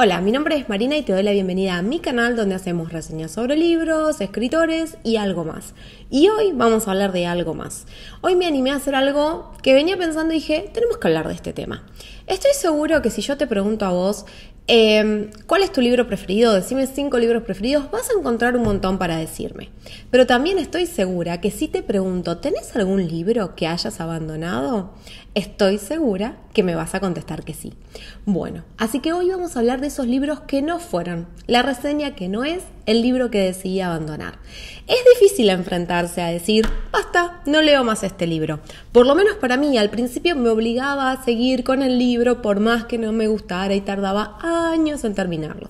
Hola, mi nombre es Marina y te doy la bienvenida a mi canal donde hacemos reseñas sobre libros, escritores y algo más. Y hoy vamos a hablar de algo más. Hoy me animé a hacer algo que venía pensando y dije, tenemos que hablar de este tema. Estoy seguro que si yo te pregunto a vos, em, ¿cuál es tu libro preferido? Decime cinco libros preferidos, vas a encontrar un montón para decirme. Pero también estoy segura que si te pregunto, ¿tenés algún libro que hayas abandonado? Estoy segura que me vas a contestar que sí. Bueno, así que hoy vamos a hablar de esos libros que no fueron, la reseña que no es, el libro que decidí abandonar. Es difícil enfrentarse a decir, basta, no leo más este libro. Por lo menos para mí, al principio me obligaba a seguir con el libro por más que no me gustara y tardaba años en terminarlo.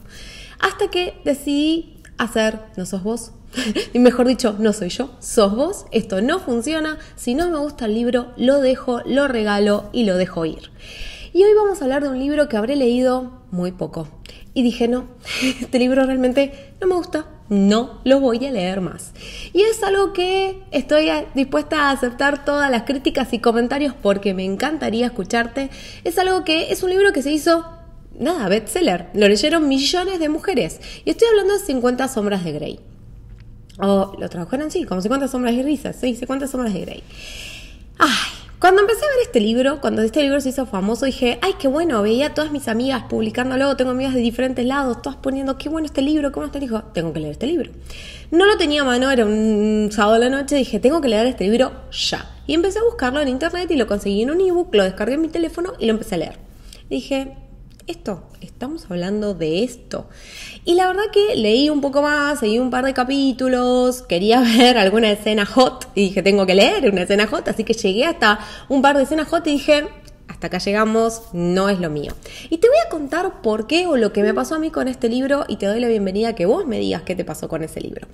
Hasta que decidí hacer, no sos vos. y mejor dicho, no soy yo, sos vos, esto no funciona, si no me gusta el libro, lo dejo, lo regalo y lo dejo ir. Y hoy vamos a hablar de un libro que habré leído muy poco. Y dije, no, este libro realmente no me gusta, no lo voy a leer más. Y es algo que estoy dispuesta a aceptar todas las críticas y comentarios porque me encantaría escucharte. Es algo que es un libro que se hizo nada, seller Lo leyeron millones de mujeres. Y estoy hablando de 50 sombras de Grey. O lo trabajaron, sí, como 50 sombras y risas, sí, 50 sombras de Grey. Ay, cuando empecé a ver este libro, cuando este libro se hizo famoso, dije, ay, qué bueno, veía a todas mis amigas publicándolo, tengo amigas de diferentes lados, todas poniendo, qué bueno este libro, cómo está dijo tengo que leer este libro. No lo tenía a mano, era un sábado de la noche, dije, tengo que leer este libro ya. Y empecé a buscarlo en internet y lo conseguí en un ebook, lo descargué en mi teléfono y lo empecé a leer. Dije, esto, estamos hablando de esto. Y la verdad que leí un poco más, seguí un par de capítulos, quería ver alguna escena hot y dije, tengo que leer una escena hot, así que llegué hasta un par de escenas hot y dije, hasta acá llegamos, no es lo mío. Y te voy a contar por qué o lo que me pasó a mí con este libro y te doy la bienvenida a que vos me digas qué te pasó con ese libro.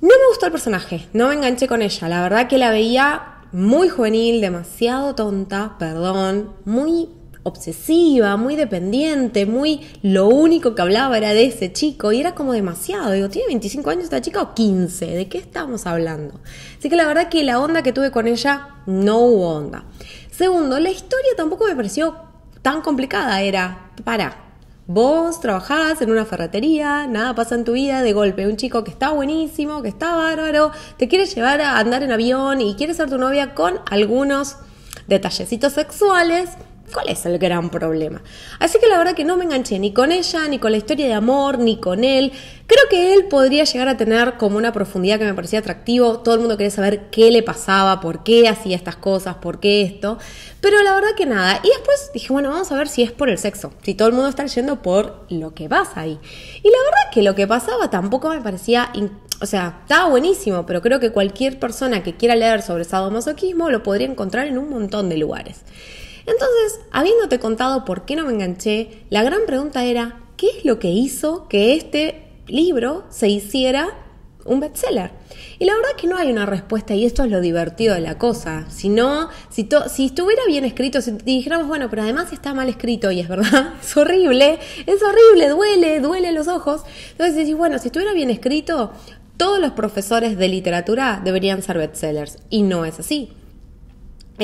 No me gustó el personaje, no me enganché con ella, la verdad que la veía muy juvenil, demasiado tonta, perdón, muy obsesiva, muy dependiente, muy lo único que hablaba era de ese chico y era como demasiado. Digo, ¿tiene 25 años esta chica o 15? ¿De qué estamos hablando? Así que la verdad que la onda que tuve con ella no hubo onda. Segundo, la historia tampoco me pareció tan complicada, era, para, Vos trabajás en una ferretería, nada pasa en tu vida, de golpe un chico que está buenísimo, que está bárbaro, te quiere llevar a andar en avión y quiere ser tu novia con algunos detallecitos sexuales, ¿Cuál es el gran problema? Así que la verdad que no me enganché ni con ella, ni con la historia de amor, ni con él. Creo que él podría llegar a tener como una profundidad que me parecía atractivo. Todo el mundo quería saber qué le pasaba, por qué hacía estas cosas, por qué esto. Pero la verdad que nada. Y después dije, bueno, vamos a ver si es por el sexo. Si todo el mundo está yendo por lo que pasa ahí. Y la verdad que lo que pasaba tampoco me parecía o sea, estaba buenísimo, pero creo que cualquier persona que quiera leer sobre sadomasoquismo lo podría encontrar en un montón de lugares. Entonces, habiéndote contado por qué no me enganché, la gran pregunta era, ¿qué es lo que hizo que este libro se hiciera un bestseller? Y la verdad que no hay una respuesta y esto es lo divertido de la cosa. Si si, si estuviera bien escrito, si dijéramos, bueno, pero además está mal escrito y es verdad, es horrible, es horrible, duele, duele los ojos. Entonces decís, bueno, si estuviera bien escrito, todos los profesores de literatura deberían ser bestsellers y no es así.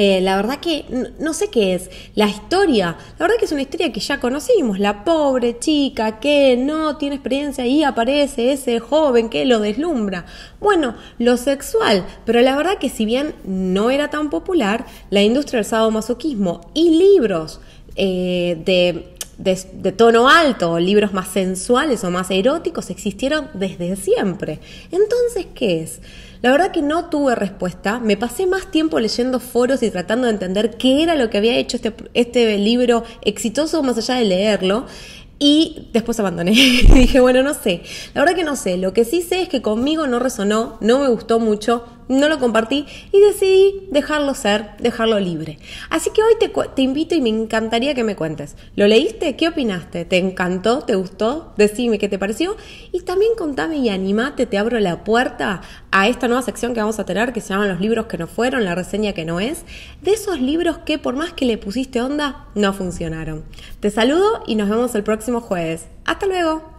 Eh, la verdad que no sé qué es. La historia, la verdad que es una historia que ya conocimos. La pobre chica que no tiene experiencia y aparece ese joven que lo deslumbra. Bueno, lo sexual, pero la verdad que si bien no era tan popular, la industria del sadomasoquismo y libros eh, de de, tono alto libros más sensuales o más eróticos existieron desde siempre. Entonces, ¿qué es? La verdad que no tuve respuesta, me pasé más tiempo leyendo foros y tratando de entender qué era lo que había hecho este, este libro exitoso más allá de leerlo. Y después abandoné. Dije, bueno, no sé. La verdad que no sé. Lo que sí sé es que conmigo no resonó, no me gustó mucho, no lo compartí y decidí dejarlo ser, dejarlo libre. Así que hoy te, invito y me encantaría que me cuentes. ¿Lo leíste? ¿Qué opinaste? ¿Te encantó? ¿Te gustó? Decime qué te pareció. Y también contame y animate, te abro la puerta a esta nueva sección que vamos a tener que se llama los libros que no fueron, la reseña que no es, de esos libros que por más que le pusiste onda, no funcionaron. Te saludo y nos vemos el próximo jueves. Hasta luego.